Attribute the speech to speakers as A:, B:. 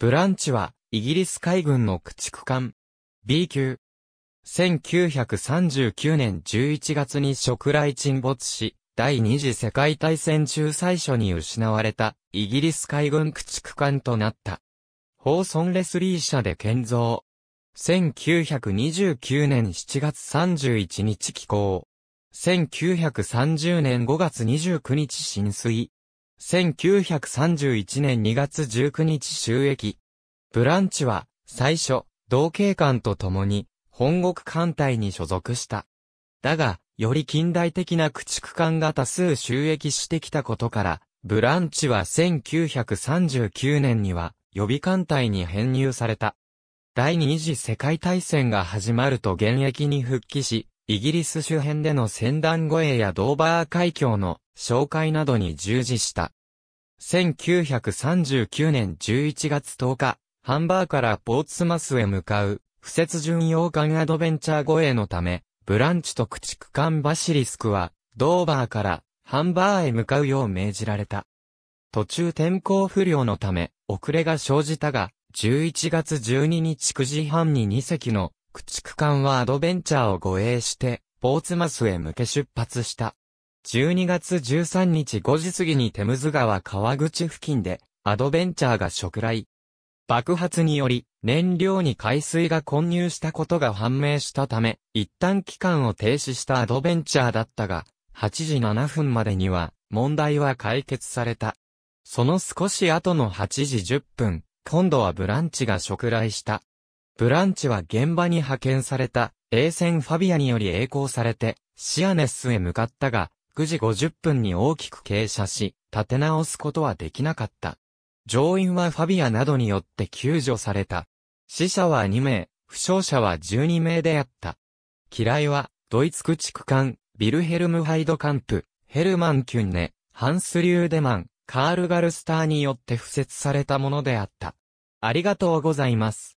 A: ブランチは、イギリス海軍の駆逐艦。B 級。1939年11月に食雷沈没し、第二次世界大戦中最初に失われた、イギリス海軍駆逐艦となった。ホーソン・レスリー社で建造。1929年7月31日寄港。1930年5月29日浸水。1931年2月19日収益。ブランチは、最初、同慶官と共に、本国艦隊に所属した。だが、より近代的な駆逐艦が多数収益してきたことから、ブランチは1939年には、予備艦隊に編入された。第二次世界大戦が始まると現役に復帰し、イギリス周辺での船団護衛やドーバー海峡の紹介などに従事した。1939年11月10日、ハンバーからポーツマスへ向かう、不設巡洋艦アドベンチャー護衛のため、ブランチと駆逐艦バシリスクは、ドーバーからハンバーへ向かうよう命じられた。途中天候不良のため、遅れが生じたが、11月12日9時半に2隻の駆逐艦はアドベンチャーを護衛して、ポーツマスへ向け出発した。12月13日5時過ぎにテムズ川川口付近で、アドベンチャーが食来。爆発により、燃料に海水が混入したことが判明したため、一旦期間を停止したアドベンチャーだったが、8時7分までには、問題は解決された。その少し後の8時10分、今度はブランチが食来した。ブランチは現場に派遣された、A 戦ファビアにより栄光されて、シアネスへ向かったが、9時50分に大きく傾斜し、立て直すことはできなかった。乗員はファビアなどによって救助された。死者は2名、負傷者は12名であった。嫌いは、ドイツ駆逐艦、ビルヘルムハイドカンプ、ヘルマン・キュンネ、ハンス・リューデマン、カール・ガルスターによって付設されたものであった。ありがとうございます。